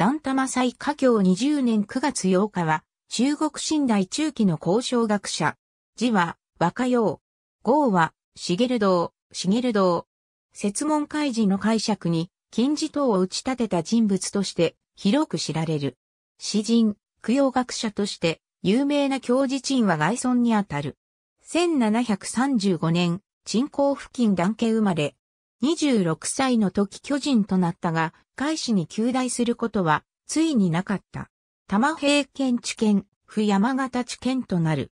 段玉祭華経20年9月8日は、中国新代中期の交渉学者。字は、和歌用。号は、茂道、茂道。説問開示の解釈に、金字塔を打ち立てた人物として、広く知られる。詩人、供養学者として、有名な教授陳は外村にあたる。1735年、鎮江付近団家生まれ、26歳の時巨人となったが、海市に求大することは、ついになかった。玉平県知県、府山形知県となる。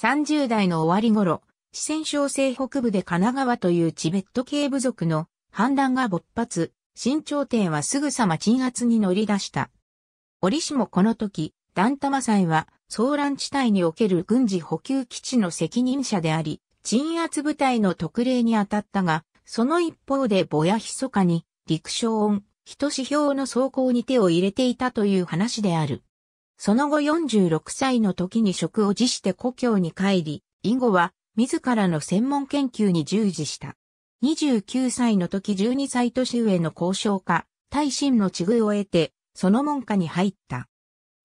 30代の終わり頃、四川省西北部で神奈川というチベット系部族の反乱が勃発、新朝廷はすぐさま鎮圧に乗り出した。折しもこの時、ダンタマは、騒乱地帯における軍事補給基地の責任者であり、鎮圧部隊の特例に当たったが、その一方でぼや密かに、陸将音、人指標の走行に手を入れていたという話である。その後46歳の時に職を辞して故郷に帰り、以後は自らの専門研究に従事した。29歳の時12歳年上の交渉家、大臣の地遇を得て、その門下に入った。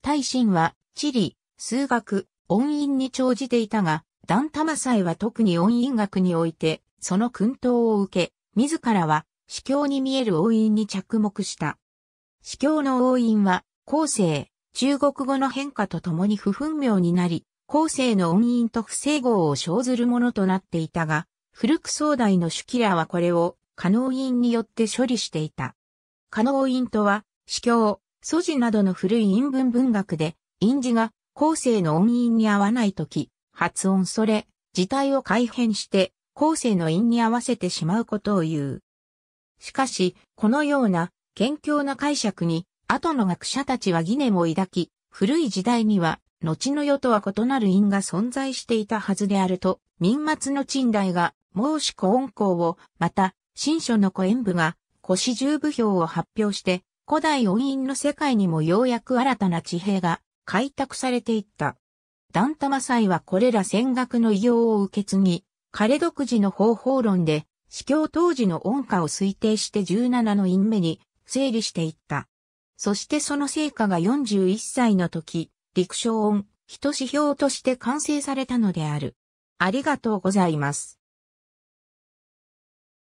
大臣は、地理、数学、音韻に長じていたが、ダンタマサイは特に音韻学において、その訓導を受け、自らは司教に見える応印に着目した。司教の応印は、後世、中国語の変化とともに不分明になり、後世の応印と不整合を生ずるものとなっていたが、古く壮大の主キラーはこれを、可能印によって処理していた。可能印とは、司教、素字などの古い因文文学で、印字が後世の応印に合わないとき、発音それ、字体を改変して、後世の韻に合わせてしまうことを言う。しかし、このような謙虚な解釈に、後の学者たちは疑念を抱き、古い時代には、後の世とは異なる因が存在していたはずであると、民末の賃代が、孟子古音公を、また、新書の古演部が、古史十部表を発表して、古代音韻の世界にもようやく新たな地平が開拓されていった。ダンタマサイはこれら戦学の異様を受け継ぎ、彼独自の方法論で司教当時の音歌を推定して17の因目に整理していった。そしてその成果が41歳の時、陸将音、人指標として完成されたのである。ありがとうございます。